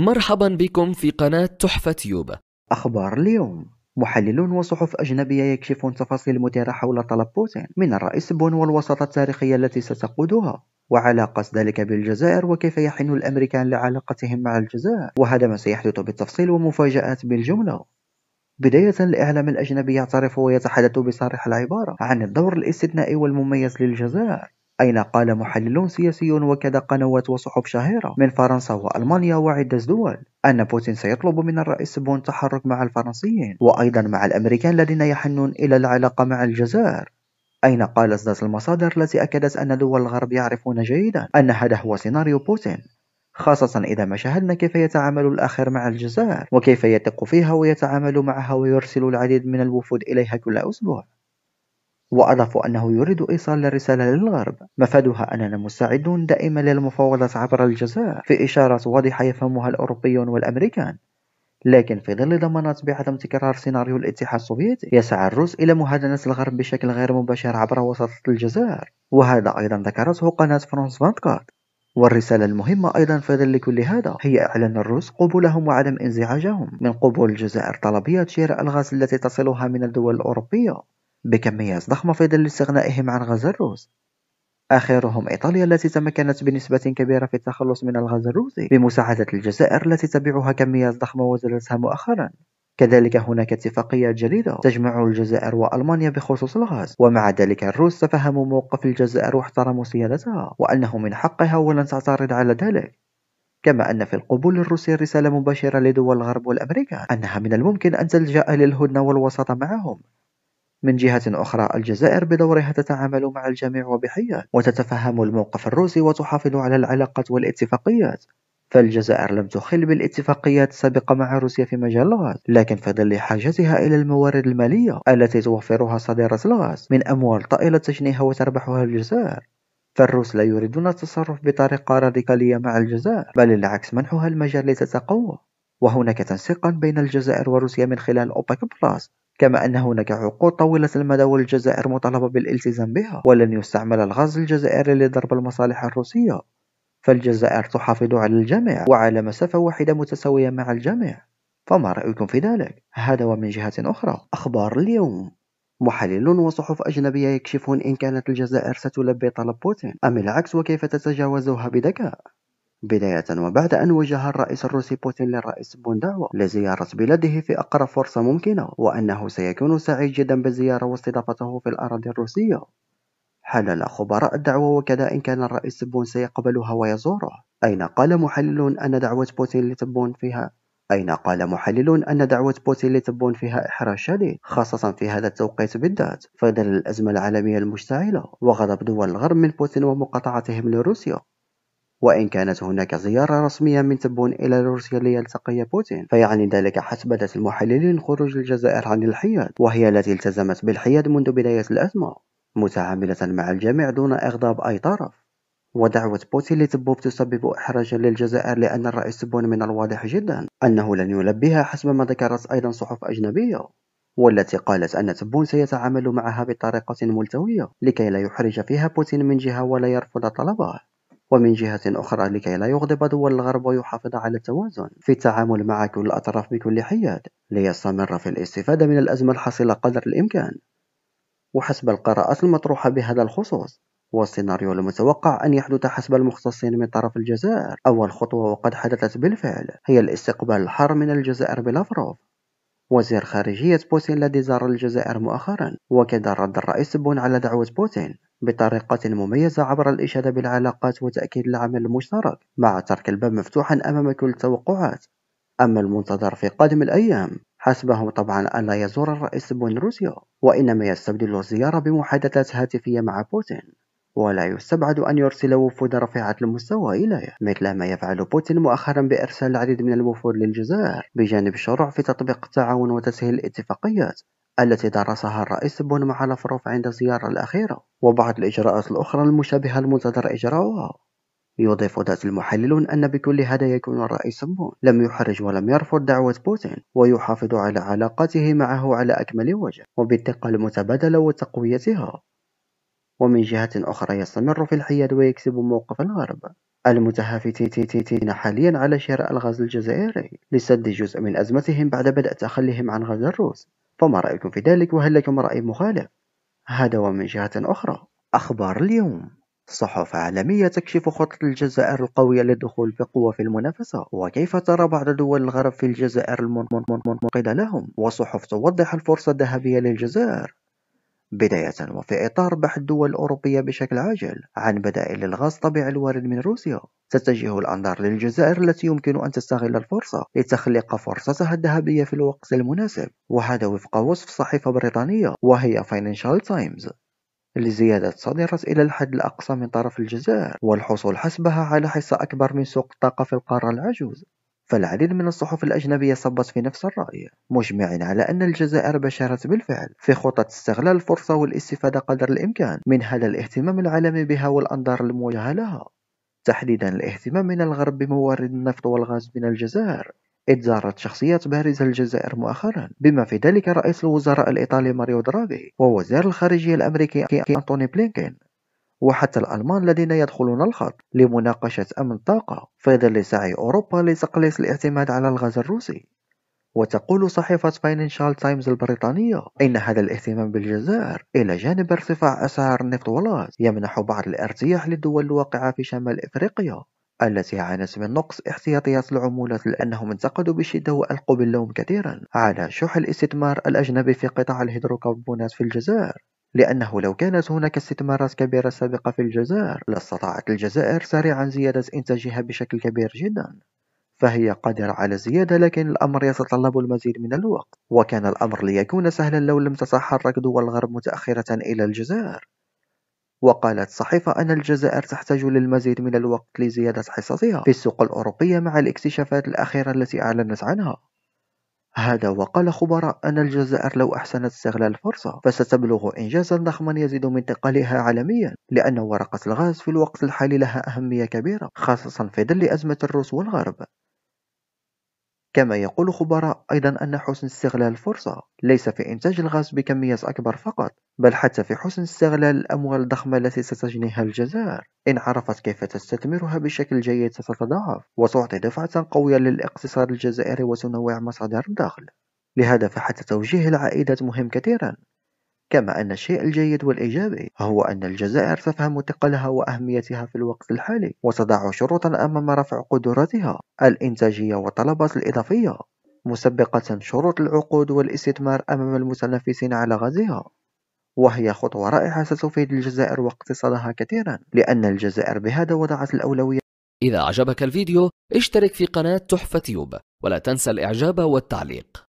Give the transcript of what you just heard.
مرحبا بكم في قناة تحفة تيوب أخبار اليوم محللون وصحف أجنبية يكشفون تفاصيل مثيرة حول طلب بوتين من الرئيس بون والوساطة التاريخية التي ستقودها وعلاقة ذلك بالجزائر وكيف يحن الأمريكان لعلاقتهم مع الجزائر وهذا ما سيحدث بالتفصيل ومفاجآت بالجملة بداية الإعلام الأجنبي يعترف ويتحدث بصريح العبارة عن الدور الاستثنائي والمميز للجزائر أين قال محللون سياسيون وكذا قنوات وصحف شهيرة من فرنسا وألمانيا وعدة دول أن بوتين سيطلب من الرئيس بون التحرك مع الفرنسيين وأيضا مع الأمريكان الذين يحنون إلى العلاقة مع الجزائر أين قال ذات المصادر التي أكدت أن دول الغرب يعرفون جيدا أن هذا هو سيناريو بوتين خاصة إذا ما شاهدنا كيف يتعامل الآخر مع الجزائر وكيف يثق فيها ويتعامل معها ويرسل العديد من الوفود إليها كل أسبوع وأضافوا أنه يريد إيصال الرسالة للغرب مفادها أننا مستعدون دائما للمفاوضات عبر الجزائر في إشارة واضحة يفهمها الأوروبيون والأمريكان لكن في ظل ضمانات بعدم تكرار سيناريو الاتحاد السوفيتي يسعى الروس إلى مهادنة الغرب بشكل غير مباشر عبر وساطة الجزائر وهذا أيضا ذكرته قناة فرانس 24 والرسالة المهمة أيضا في ظل كل هذا هي إعلان الروس قبولهم وعدم انزعاجهم من قبول الجزائر طلبية شراء الغاز التي تصلها من الدول الأوروبية بكميات ضخمة في ظل استغنائهم عن غاز الروس آخرهم إيطاليا التي تمكنت بنسبة كبيرة في التخلص من الغاز الروسي بمساعدة الجزائر التي تبيعها كميات ضخمة وزلتها مؤخرا كذلك هناك اتفاقية جديدة تجمع الجزائر وألمانيا بخصوص الغاز ومع ذلك الروس تفهموا موقف الجزائر واحترموا سيادتها وأنه من حقها ولن تعترض على ذلك كما أن في القبول الروسي رسالة مباشرة لدول الغرب والأمريكا أنها من الممكن أن تلجأ للهدنة والوساطة معهم من جهة أخرى الجزائر بدورها تتعامل مع الجميع وبحياد وتتفهم الموقف الروسي وتحافظ على العلاقات والاتفاقيات فالجزائر لم تخل بالاتفاقيات السابقة مع روسيا في مجال الغاز لكن في ظل حاجتها إلى الموارد المالية التي توفرها صديرة الغاز من أموال طائلة تجنيها وتربحها الجزائر فالروس لا يريدون التصرف بطريقة راديكالية مع الجزائر بل العكس منحها المجال لتتقوى وهناك تنسيقا بين الجزائر وروسيا من خلال أوباك بلاس كما أن هناك عقود طويلة المدى والجزائر مطالبة بالالتزام بها ولن يستعمل الغاز الجزائري لضرب المصالح الروسية فالجزائر تحافظ على الجميع وعلى مسافة واحدة متساوية مع الجميع فما رأيكم في ذلك؟ هذا ومن جهة أخرى أخبار اليوم محللون وصحف أجنبية يكشفون إن كانت الجزائر ستلبي طلب بوتين أم العكس وكيف تتجاوزها بذكاء بداية وبعد أن وجه الرئيس الروسي بوتين للرئيس بونداو لزيارة بلاده في أقرب فرصة ممكنة وأنه سيكون سعيد جدا بالزيارة واستضافته في الأراضي الروسية حلل خبراء الدعوة وكذا إن كان الرئيس تبون سيقبلها ويزوره أين قال محلل أن دعوة بوتين لتبون فيها أين قال محلل أن دعوة بوتين لتبون فيها إحراج شديد خاصة في هذا التوقيت بالذات فدل الأزمة العالمية المشتعلة وغضب دول الغرب من بوتين ومقاطعتهم لروسيا وإن كانت هناك زيارة رسمية من تبون إلى روسيا ليلتقي بوتين فيعني ذلك حسبة المحللين خروج الجزائر عن الحياد وهي التي التزمت بالحياد منذ بداية الأزمة متعاملة مع الجميع دون إغضاب أي طرف ودعوة بوتين لتبوب تسبب إحراجا للجزائر لأن الرئيس تبون من الواضح جدا أنه لن يلبيها حسب ما ذكرت أيضا صحف أجنبية والتي قالت أن تبون سيتعامل معها بطريقة ملتوية لكي لا يحرج فيها بوتين من جهة ولا يرفض طلبه ومن جهة أخرى لكي لا يغضب دول الغرب ويحافظ على التوازن في التعامل مع كل الأطراف بكل حياد ليستمر في الاستفادة من الأزمة الحاصلة قدر الإمكان وحسب القراءات المطروحة بهذا الخصوص والسيناريو المتوقع أن يحدث حسب المختصين من طرف الجزائر أول خطوة وقد حدثت بالفعل هي الاستقبال الحار من الجزائر بلافروف وزير خارجية بوتين الذي زار الجزائر مؤخرا وكذا رد الرئيس بون على دعوة بوتين بطريقة مميزة عبر الإشادة بالعلاقات وتأكيد العمل المشترك، مع ترك الباب مفتوحًا أمام كل التوقعات. أما المنتظر في قادم الأيام، حسبه طبعًا ألا يزور الرئيس بون روسيا وإنما يستبدل الزيارة بمحادثات هاتفية مع بوتين. ولا يستبعد أن يرسل وفود رفيعة المستوى إليه مثل ما يفعل بوتين مؤخرا بإرسال العديد من الوفود للجزائر بجانب الشروع في تطبيق التعاون وتسهيل الاتفاقيات التي درسها الرئيس بون مع لافروف عند زيارة الأخيرة وبعض الإجراءات الأخرى المشابهة المنتظر إجراؤها يضيف ذات المحللون أن بكل هذا يكون الرئيس بون لم يحرج ولم يرفض دعوة بوتين ويحافظ على علاقته معه على أكمل وجه وبالثقة المتبادلة وتقويتها ومن جهة أخرى يستمر في الحياد ويكسب موقف الغرب المتهافتين حاليا على شراء الغاز الجزائري لسد جزء من أزمتهم بعد بدء تخليهم عن غاز الروس فما رأيكم في ذلك وهل لكم رأي مخالف؟ هذا ومن جهة أخرى أخبار اليوم صحف عالمية تكشف خطة الجزائر القوية للدخول بقوة في المنافسة وكيف ترى بعض دول الغرب في الجزائر المنقذة لهم وصحف توضح الفرصة الذهبية للجزائر بداية وفي إطار بحث دول أوروبية بشكل عاجل عن بدائل للغاز الطبيعي الوارد من روسيا تتجه الأنظار للجزائر التي يمكن أن تستغل الفرصة لتخلق فرصتها الذهبية في الوقت المناسب وهذا وفق وصف صحيفة بريطانية وهي فاينانشال تايمز لزيادة صادرت إلى الحد الأقصى من طرف الجزائر والحصول حسبها على حصة أكبر من سوق الطاقة في القارة العجوز فالعديد من الصحف الأجنبية صبت في نفس الرأي مجمعين على أن الجزائر بشرت بالفعل في خطة استغلال الفرصة والاستفادة قدر الإمكان من هذا الاهتمام العالمي بها والأنظار الموجهة لها تحديدا الاهتمام من الغرب بموارد النفط والغاز من الجزائر إذ زارت شخصيات بارزة الجزائر مؤخرا بما في ذلك رئيس الوزراء الإيطالي ماريو دراغي ووزير الخارجية الأمريكي أنتوني بلينكين وحتى الألمان الذين يدخلون الخط لمناقشة أمن الطاقة في ظل سعي أوروبا لتقليص الاعتماد على الغاز الروسي وتقول صحيفة فاينانشال تايمز البريطانية إن هذا الاهتمام بالجزائر إلى جانب ارتفاع أسعار النفط والغاز يمنح بعض الارتياح للدول الواقعة في شمال إفريقيا التي عانت من نقص احتياطيات العمولة لأنهم انتقدوا بشدة وألقوا باللوم كثيرا على شح الاستثمار الأجنبي في قطاع الهيدروكربونات في الجزائر لأنه لو كانت هناك استثمارات كبيرة سابقة في الجزائر لاستطاعت الجزائر سريعا زيادة إنتاجها بشكل كبير جدا فهي قادرة على الزيادة لكن الأمر يتطلب المزيد من الوقت وكان الأمر ليكون سهلا لو لم تتحرك دول الغرب متأخرة إلى الجزائر وقالت صحيفة أن الجزائر تحتاج للمزيد من الوقت لزيادة حصتها في السوق الأوروبية مع الاكتشافات الأخيرة التي أعلنت عنها هذا وقال خبراء أن الجزائر لو أحسنت استغلال الفرصة فستبلغ إنجازا ضخما يزيد من تقالها عالميا لأن ورقة الغاز في الوقت الحالي لها أهمية كبيرة خاصة في ظل أزمة الروس والغرب كما يقول خبراء أيضا أن حسن استغلال الفرصة ليس في إنتاج الغاز بكميات أكبر فقط بل حتى في حسن استغلال الأموال الضخمة التي ستجنيها الجزائر إن عرفت كيف تستثمرها بشكل جيد ستتضاعف وتعطي دفعة قوية للاقتصاد الجزائري وتنوع مصادر الدخل لهذا فحتى توجيه العائدات مهم كثيرا كما أن الشيء الجيد والإيجابي هو أن الجزائر تفهم ثقلها وأهميتها في الوقت الحالي وتضع شروطا أمام رفع قدراتها الإنتاجية والطلبات الإضافية مسبقة شروط العقود والاستثمار أمام المتنافسين على غازها وهي خطوة رائعة ستفيد الجزائر واقتصادها كثيرا لأن الجزائر بهذا وضعت الأولوية إذا أعجبك الفيديو اشترك في قناة تحفة يوب ولا تنسى الإعجاب والتعليق